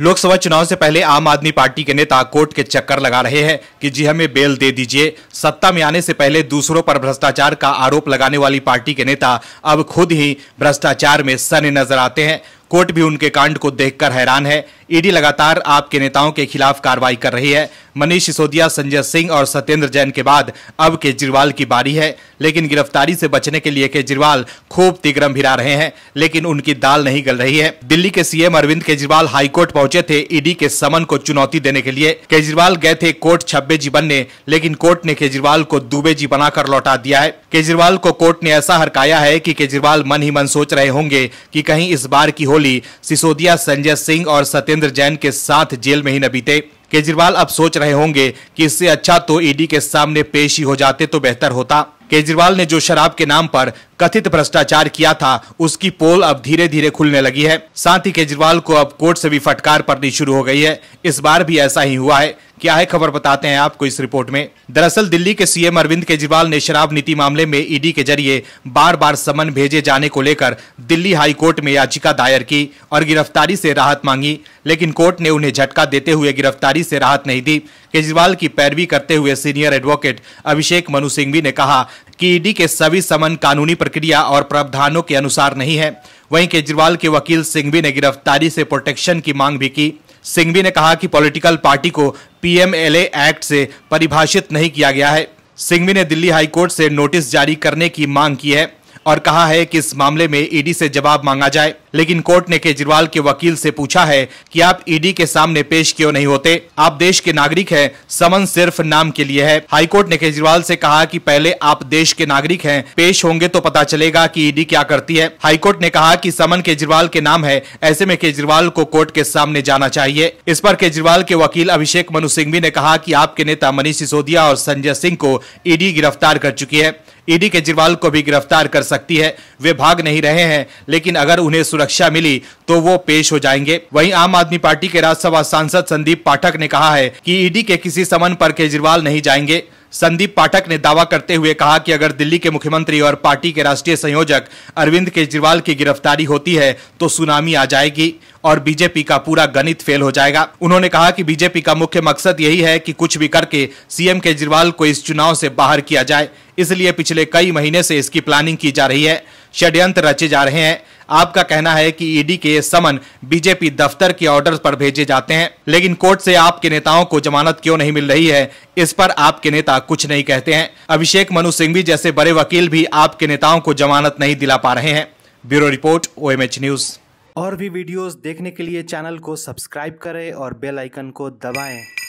लोकसभा चुनाव से पहले आम आदमी पार्टी के नेता कोर्ट के चक्कर लगा रहे हैं कि जी हमें बेल दे दीजिए सत्ता में आने से पहले दूसरों पर भ्रष्टाचार का आरोप लगाने वाली पार्टी के नेता अब खुद ही भ्रष्टाचार में सने नजर आते हैं कोर्ट भी उनके कांड को देखकर हैरान है ईडी लगातार आपके नेताओं के खिलाफ कार्रवाई कर रही है मनीष सिसोदिया संजय सिंह और सत्येंद्र जैन के बाद अब केजरीवाल की बारी है लेकिन गिरफ्तारी से बचने के लिए केजरीवाल खूब तिगरम भिरा रहे हैं लेकिन उनकी दाल नहीं गल रही है दिल्ली के सीएम अरविंद केजरीवाल हाईकोर्ट पहुंचे थे ईडी के समन को चुनौती देने के लिए केजरीवाल गए थे कोर्ट छब्बे जी बनने लेकिन कोर्ट ने केजरीवाल को दुबे जी बनाकर लौटा दिया है केजरीवाल को कोर्ट ने ऐसा हरकाया है की केजरीवाल मन ही मन सोच रहे होंगे की कहीं इस बार की होली कोहली सिसोदिया संजय सिंह और सत्येंद्र जैन के साथ जेल में ही न बीते केजरीवाल अब सोच रहे होंगे कि इससे अच्छा तो ईडी के सामने पेश ही हो जाते तो बेहतर होता केजरीवाल ने जो शराब के नाम पर कथित भ्रष्टाचार किया था उसकी पोल अब धीरे धीरे खुलने लगी है साथ ही केजरीवाल को अब कोर्ट से भी फटकार पड़नी शुरू हो गई है इस बार भी ऐसा ही हुआ है क्या है खबर बताते हैं आपको इस रिपोर्ट में दरअसल दिल्ली के सीएम अरविंद केजरीवाल ने शराब नीति मामले में ईडी के जरिए बार बार समन भेजे जाने को लेकर दिल्ली हाई कोर्ट में याचिका दायर की और गिरफ्तारी से राहत मांगी लेकिन कोर्ट ने उन्हें झटका देते हुए गिरफ्तारी से राहत नहीं दी केजरीवाल की पैरवी करते हुए सीनियर एडवोकेट अभिषेक मनु सिंघवी ने कहा कि ईडी के सभी समन कानूनी प्रक्रिया और प्रावधानों के अनुसार नहीं है वहीं केजरीवाल के वकील सिंघवी ने गिरफ्तारी से प्रोटेक्शन की मांग भी की सिंघवी ने कहा कि पॉलिटिकल पार्टी को पीएमएलए एक्ट से परिभाषित नहीं किया गया है सिंघवी ने दिल्ली हाईकोर्ट से नोटिस जारी करने की मांग की है और कहा है कि इस मामले में ईडी e से जवाब मांगा जाए लेकिन कोर्ट ने केजरीवाल के वकील से पूछा है कि आप ईडी e के सामने पेश क्यों नहीं होते आप देश के नागरिक हैं समन सिर्फ नाम के लिए है हाईकोर्ट ने केजरीवाल से कहा कि पहले आप देश के नागरिक हैं पेश होंगे तो पता चलेगा कि ईडी e क्या करती है हाईकोर्ट ने कहा कि समन केजरीवाल के नाम है ऐसे में केजरीवाल को कोर्ट के सामने जाना चाहिए इस पर केजरीवाल के वकील अभिषेक मनु सिंघवी ने कहा की आपके नेता मनीष सिसोदिया और संजय सिंह को ईडी गिरफ्तार कर चुकी है ईडी केजरीवाल को भी गिरफ्तार कर सकती है वे भाग नहीं रहे हैं लेकिन अगर उन्हें सुरक्षा मिली तो वो पेश हो जाएंगे वहीं आम आदमी पार्टी के राज्यसभा सांसद संदीप पाठक ने कहा है कि ईडी के किसी समन पर केजरीवाल नहीं जाएंगे संदीप पाठक ने दावा करते हुए कहा कि अगर दिल्ली के मुख्यमंत्री और पार्टी के राष्ट्रीय संयोजक अरविंद केजरीवाल की गिरफ्तारी होती है तो सुनामी आ जाएगी और बीजेपी का पूरा गणित फेल हो जाएगा उन्होंने कहा कि बीजेपी का मुख्य मकसद यही है कि कुछ भी करके सीएम केजरीवाल को इस चुनाव से बाहर किया जाए इसलिए पिछले कई महीने से इसकी प्लानिंग की जा रही है षड्यंत्र रचे जा रहे हैं आपका कहना है कि ईडी e के समन बीजेपी दफ्तर के ऑर्डर पर भेजे जाते हैं लेकिन कोर्ट से आपके नेताओं को जमानत क्यों नहीं मिल रही है इस पर आपके नेता कुछ नहीं कहते हैं अभिषेक मनु सिंघवी जैसे बड़े वकील भी आपके नेताओं को जमानत नहीं दिला पा रहे हैं ब्यूरो रिपोर्ट ओ न्यूज और भी वीडियोस देखने के लिए चैनल को सब्सक्राइब करें और बेल आइकन को दबाएं